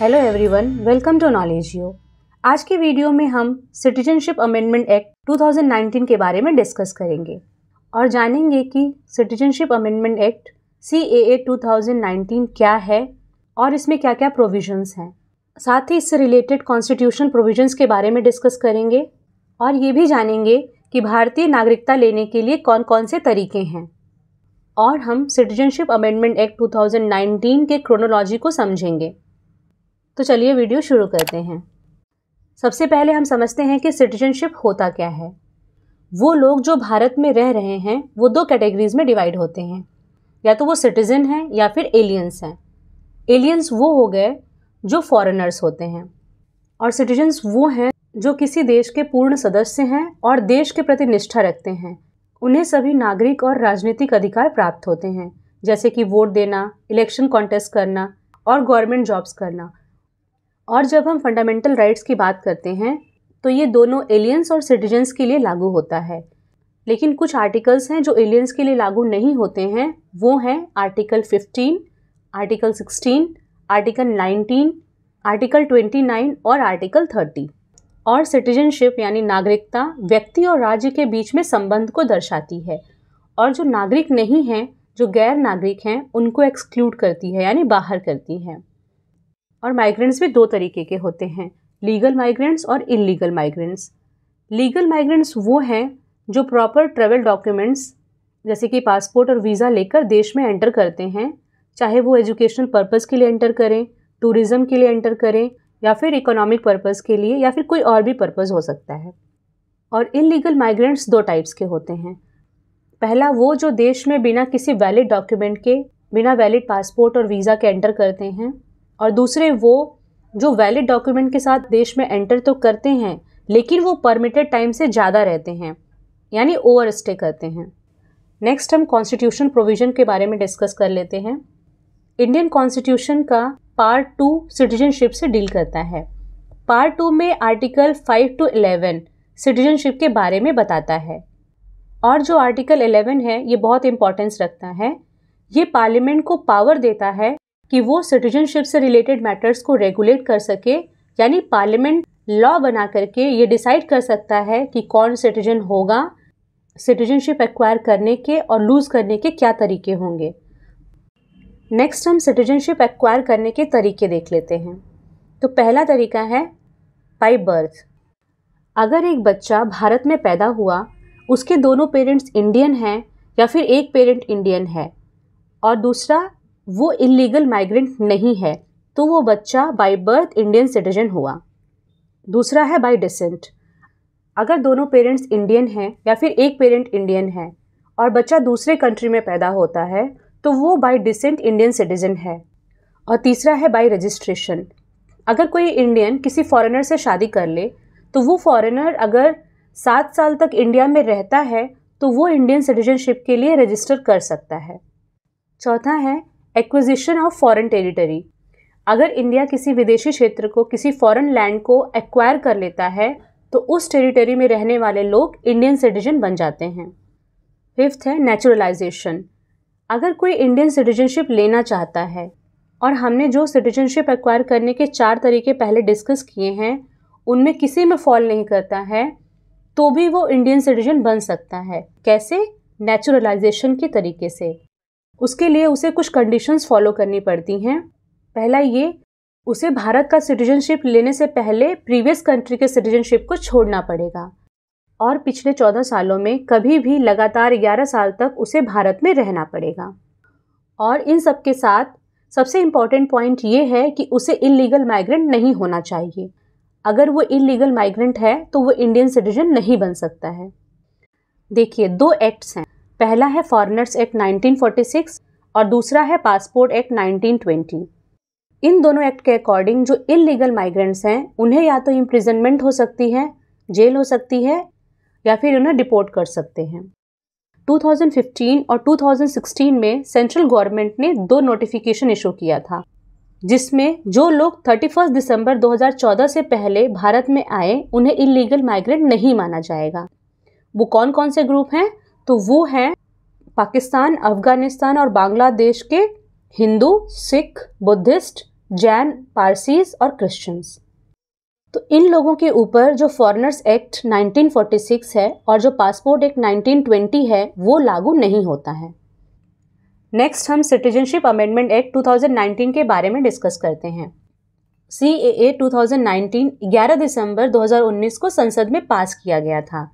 Hello everyone welcome to knowledge you आज के video में हम सिटीजनशिप अमेंडमेंट एक्ट 2019 के बारे में डिस्कस करेंगे और जानेंगे कि citizenship amendment act C A A क्या है और इसमें क्या क्या प्रोविजंस हैं साथ ही इससे रिलेटेड कॉन्स्टिट्यूशन प्रोविजंस के बारे में डिस्कस करेंगे और ये भी जानेंगे कि भारतीय नागरिकता लेने के लिए कौन कौन से तरीके हैं और हम सिटीजनशिप अमेंडमेंट एक्ट 2019 के क्रोनोलॉजी को समझेंगे तो चलिए वीडियो शुरू करते हैं सबसे पहले हम समझते हैं कि सिटीजनशिप होता क्या है वो लोग जो भारत में रह रहे हैं वो दो कैटेगरीज में डिवाइड होते हैं या तो वो सिटीज़न हैं या फिर एलियंस हैं एलियंस वो हो गए जो फॉरेनर्स होते हैं और सिटीजन्स वो हैं जो किसी देश के पूर्ण सदस्य हैं और देश के प्रति निष्ठा रखते हैं उन्हें सभी नागरिक और राजनीतिक अधिकार प्राप्त होते हैं जैसे कि वोट देना इलेक्शन कॉन्टेस्ट करना और गवर्नमेंट जॉब्स करना और जब हम फंडामेंटल राइट्स की बात करते हैं तो ये दोनों एलियंस और सिटीजन्स के लिए लागू होता है लेकिन कुछ आर्टिकल्स हैं जो एलियंस के लिए लागू नहीं होते हैं वो हैं आर्टिकल 15, आर्टिकल 16, आर्टिकल 19, आर्टिकल 29 और आर्टिकल 30। और सिटीजनशिप यानी नागरिकता व्यक्ति और राज्य के बीच में संबंध को दर्शाती है और जो नागरिक नहीं हैं जो गैर नागरिक हैं उनको एक्सक्लूड करती है यानी बाहर करती हैं और माइग्रेंट्स भी दो तरीके के होते हैं लीगल माइग्रेंट्स और इलीगल माइग्रेंट्स लीगल माइग्रेंट्स वो हैं जो प्रॉपर ट्रेवल डॉक्यूमेंट्स जैसे कि पासपोर्ट और वीज़ा लेकर देश में एंटर करते हैं चाहे वो एजुकेशनल पर्पज़ के लिए एंटर करें टूरिज़म के लिए एंटर करें या फिर इकोनॉमिक पर्पज़ के लिए या फिर कोई और भी पर्पज़ हो सकता है और इलीगल माइग्रेंट्स दो टाइप्स के होते हैं पहला वो जो देश में बिना किसी वैलिड डॉक्यूमेंट के बिना वैलिड पासपोर्ट और वीज़ा के एंटर करते हैं और दूसरे वो जो वैलिड डॉक्यूमेंट के साथ देश में एंटर तो करते हैं लेकिन वो परमिटेड टाइम से ज़्यादा रहते हैं यानी ओवर स्टे करते हैं नेक्स्ट हम कॉन्स्टिट्यूशन प्रोविज़न के बारे में डिस्कस कर लेते हैं इंडियन कॉन्स्टिट्यूशन का पार्ट टू सिटीजनशिप से डील करता है पार्ट टू में article five to eleven citizenship के बारे में बताता है और जो आर्टिकल एलेवन है ये बहुत इम्पॉर्टेंस रखता है ये पार्लियामेंट को पावर देता है कि वो सिटीजनशिप से रिलेटेड मैटर्स को रेगुलेट कर सके यानी पार्लियामेंट लॉ बना करके ये डिसाइड कर सकता है कि कौन सिटीजन होगा सिटीजनशिप एक्वायर करने के और लूज़ करने के क्या तरीके होंगे नेक्स्ट हम सिटीजनशिप एक्वायर करने के तरीके देख लेते हैं तो पहला तरीका है बाई बर्थ अगर एक बच्चा भारत में पैदा हुआ उसके दोनों पेरेंट्स इंडियन हैं या फिर एक पेरेंट इंडियन है और दूसरा वो इलीगल माइग्रेंट नहीं है तो वो बच्चा बाय बर्थ इंडियन सिटीजन हुआ दूसरा है बाय डिसेंट अगर दोनों पेरेंट्स इंडियन हैं या फिर एक पेरेंट इंडियन है और बच्चा दूसरे कंट्री में पैदा होता है तो वो बाय डिसेंट इंडियन सिटीजन है और तीसरा है बाय रजिस्ट्रेशन अगर कोई इंडियन किसी फॉरेनर से शादी कर ले तो वो फॉरेनर अगर सात साल तक इंडिया में रहता है तो वो इंडियन सिटीजनशिप के लिए रजिस्टर कर सकता है चौथा है एक्विजिशन ऑफ फॉरेन टेरिटरी अगर इंडिया किसी विदेशी क्षेत्र को किसी फॉरेन लैंड को एक्वायर कर लेता है तो उस टेरिटरी में रहने वाले लोग इंडियन सिटीजन बन जाते हैं फिफ्थ है नेचुरलाइजेशन अगर कोई इंडियन सिटीजनशिप लेना चाहता है और हमने जो सिटीजनशिप एक्वायर करने के चार तरीके पहले डिस्कस किए हैं उनमें किसी में फॉल नहीं करता है तो भी वो इंडियन सिटीजन बन सकता है कैसे नेचुरलाइजेशन के तरीके से उसके लिए उसे कुछ कंडीशंस फॉलो करनी पड़ती हैं पहला ये उसे भारत का सिटीजनशिप लेने से पहले प्रीवियस कंट्री के सिटीजनशिप को छोड़ना पड़ेगा और पिछले चौदह सालों में कभी भी लगातार ग्यारह साल तक उसे भारत में रहना पड़ेगा और इन सब के साथ सबसे इम्पॉर्टेंट पॉइंट ये है कि उसे इलीगल माइग्रेंट नहीं होना चाहिए अगर वो इलीगल माइग्रेंट है तो वो इंडियन सिटीजन नहीं बन सकता है देखिए दो एक्ट्स हैं पहला है फॉरनर्स एक्ट 1946 और दूसरा है पासपोर्ट एक्ट 1920 इन दोनों एक्ट के अकॉर्डिंग जो इलीगल माइग्रेंट्स हैं उन्हें या तो इम्प्रिजनमेंट हो सकती है जेल हो सकती है या फिर उन्हें डिपोर्ट कर सकते हैं 2015 और 2016 में सेंट्रल गवर्नमेंट ने दो नोटिफिकेशन इशू किया था जिसमें जो लोग 31 दिसंबर 2014 से पहले भारत में आए उन्हें इलीगल माइग्रेंट नहीं माना जाएगा वो कौन कौन से ग्रुप हैं तो वो हैं पाकिस्तान अफ़गानिस्तान और बांग्लादेश के हिंदू सिख बुद्धिस्ट जैन पारसीज और क्रिश्चियंस तो इन लोगों के ऊपर जो फॉरनर्स एक्ट 1946 है और जो पासपोर्ट एक्ट 1920 है वो लागू नहीं होता है नेक्स्ट हम सिटीजनशिप अमेंडमेंट एक्ट 2019 के बारे में डिस्कस करते हैं सी ए ए टू 2019 दिसंबर 2019 को संसद में पास किया गया था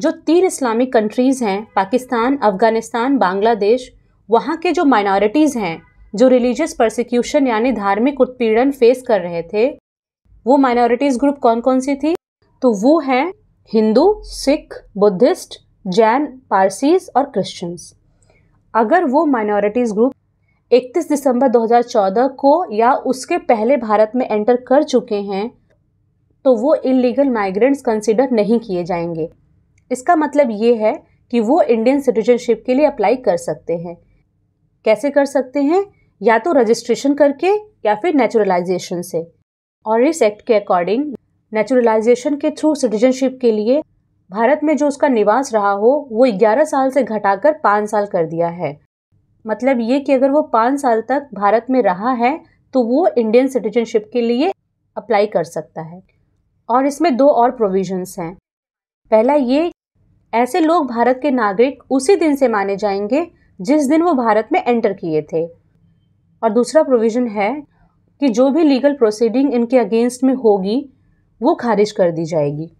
जो तीन इस्लामिक कंट्रीज़ हैं पाकिस्तान अफ़गानिस्तान बांग्लादेश वहाँ के जो माइनॉरिटीज़ हैं जो रिलीजियस प्रोसिक्यूशन यानी धार्मिक उत्पीड़न फेस कर रहे थे वो माइनॉरिटीज़ ग्रुप कौन कौन सी थी तो वो हैं हिंदू सिख बुद्धिस्ट जैन पारसीज और क्रिश्चियंस अगर वो माइनॉरिटीज़ ग्रुप 31 दिसंबर 2014 को या उसके पहले भारत में एंटर कर चुके हैं तो वो इलीगल माइग्रेंट्स कंसिडर नहीं किए जाएंगे इसका मतलब ये है कि वो इंडियन सिटीजनशिप के लिए अप्लाई कर सकते हैं कैसे कर सकते हैं या तो रजिस्ट्रेशन करके या फिर नेचुरलाइजेशन से और इस एक्ट के अकॉर्डिंग नेचुरलाइजेशन के थ्रू सिटीजनशिप के लिए भारत में जो उसका निवास रहा हो वो 11 साल से घटाकर पाँच साल कर दिया है मतलब ये कि अगर वो पाँच साल तक भारत में रहा है तो वो इंडियन सिटीजनशिप के लिए अप्लाई कर सकता है और इसमें दो और प्रोविजंस हैं पहला ये ऐसे लोग भारत के नागरिक उसी दिन से माने जाएंगे जिस दिन वो भारत में एंटर किए थे और दूसरा प्रोविज़न है कि जो भी लीगल प्रोसीडिंग इनके अगेंस्ट में होगी वो खारिज कर दी जाएगी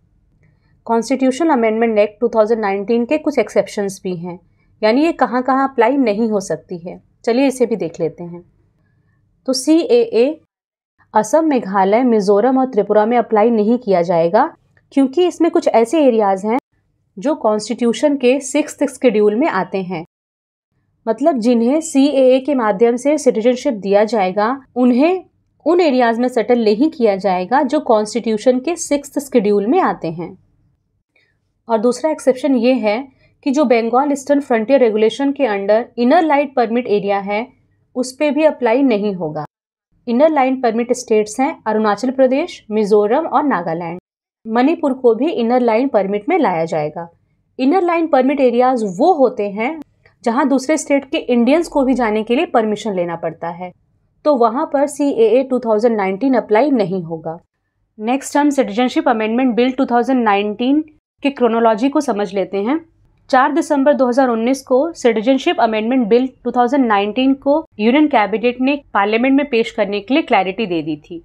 कॉन्स्टिट्यूशन अमेंडमेंट एक्ट 2019 के कुछ एक्सेप्शंस भी हैं यानी ये कहाँ कहाँ अप्लाई नहीं हो सकती है चलिए इसे भी देख लेते हैं तो सी ए ए असम मेघालय मिज़ोरम और त्रिपुरा में अप्लाई नहीं किया जाएगा क्योंकि इसमें कुछ ऐसे एरियाज़ हैं जो कॉन्स्टिट्यूशन के सिक्स शेड्यूल में आते हैं मतलब जिन्हें सी के माध्यम से सिटीजनशिप दिया जाएगा उन्हें उन एरियाज़ में सेटल नहीं किया जाएगा जो कॉन्स्टिट्यूशन के सिक्स शेड्यूल में आते हैं और दूसरा एक्सेप्शन ये है कि जो बंगाल ईस्टर्न फ्रंटियर रेगुलेशन के under inner line permit area है उस पर भी अप्लाई नहीं होगा इनर लाइन परमिट स्टेट्स हैं अरुणाचल प्रदेश मिजोरम और नागालैंड मणिपुर को भी इनर लाइन परमिट में लाया जाएगा इनर लाइन परमिट एरियाज वो होते हैं जहां दूसरे स्टेट के इंडियंस को भी जाने के लिए परमिशन लेना पड़ता है तो वहां पर सी ए ए टू अप्लाई नहीं होगा नेक्स्ट हम सिटीजनशिप अमेंडमेंट बिल 2019 के क्रोनोलॉजी को समझ लेते हैं 4 दिसंबर 2019 को सिटीजनशिप अमेंडमेंट बिल 2019 को यूनियन कैबिनेट ने पार्लियामेंट में पेश करने के लिए क्लैरिटी दे दी थी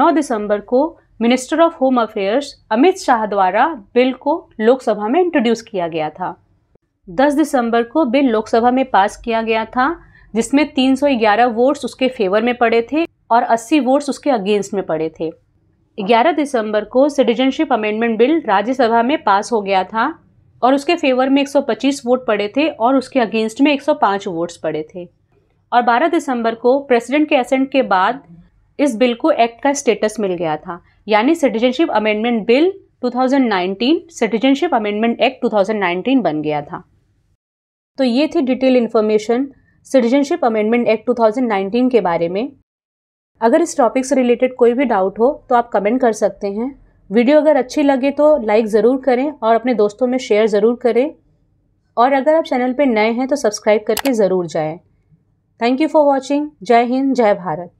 9 दिसंबर को minister of home affairs Amit Shah द्वारा बिल को लोकसभा में इंट्रोड्यूस किया गया था 10 दिसंबर को बिल लोकसभा में पास किया गया था जिसमें 311 वोट्स उसके फेवर में पड़े थे और 80 वोट्स उसके अगेंस्ट में पड़े थे 11 दिसंबर को सिटीजनशिप अमेंडमेंट बिल राज्यसभा में पास हो गया था और उसके फेवर में 125 वोट पड़े थे और उसके अगेंस्ट में 105 वोट्स पड़े थे और 12 दिसंबर को प्रेसिडेंट के असेंट के बाद इस बिल को एक्ट का स्टेटस मिल गया था यानी citizenship amendment bill 2019 citizenship amendment act 2019 बन गया था तो ये थी detail information citizenship amendment act 2019 के बारे में अगर इस टॉपिक से रिलेटेड कोई भी डाउट हो तो आप कमेंट कर सकते हैं वीडियो अगर अच्छी लगे तो लाइक ज़रूर करें और अपने दोस्तों में शेयर ज़रूर करें और अगर आप चैनल पर नए हैं तो सब्सक्राइब करके ज़रूर जाएं थैंक यू फॉर वॉचिंग जय हिंद जय भारत